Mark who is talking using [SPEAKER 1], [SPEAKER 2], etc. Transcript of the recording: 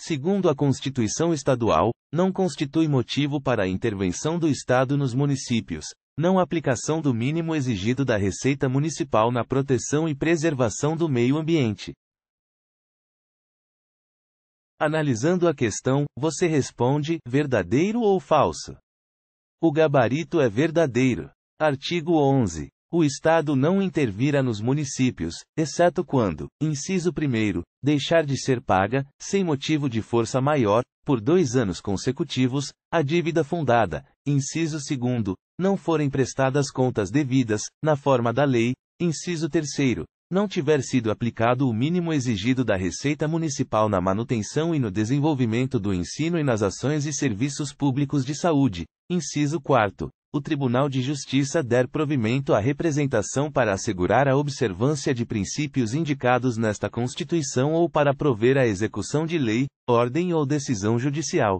[SPEAKER 1] segundo a Constituição Estadual, não constitui motivo para a intervenção do Estado nos municípios, não aplicação do mínimo exigido da Receita Municipal na proteção e preservação do meio ambiente. Analisando a questão, você responde: verdadeiro ou falso? O gabarito é verdadeiro. Artigo 11. O Estado não intervira nos municípios, exceto quando, inciso 1, deixar de ser paga, sem motivo de força maior, por dois anos consecutivos, a dívida fundada, inciso 2, não forem prestadas contas devidas, na forma da lei, inciso 3, não tiver sido aplicado o mínimo exigido da Receita Municipal na manutenção e no desenvolvimento do ensino e nas ações e serviços públicos de saúde. Inciso 4 o Tribunal de Justiça der provimento à representação para assegurar a observância de princípios indicados nesta Constituição ou para prover a execução de lei, ordem ou decisão judicial,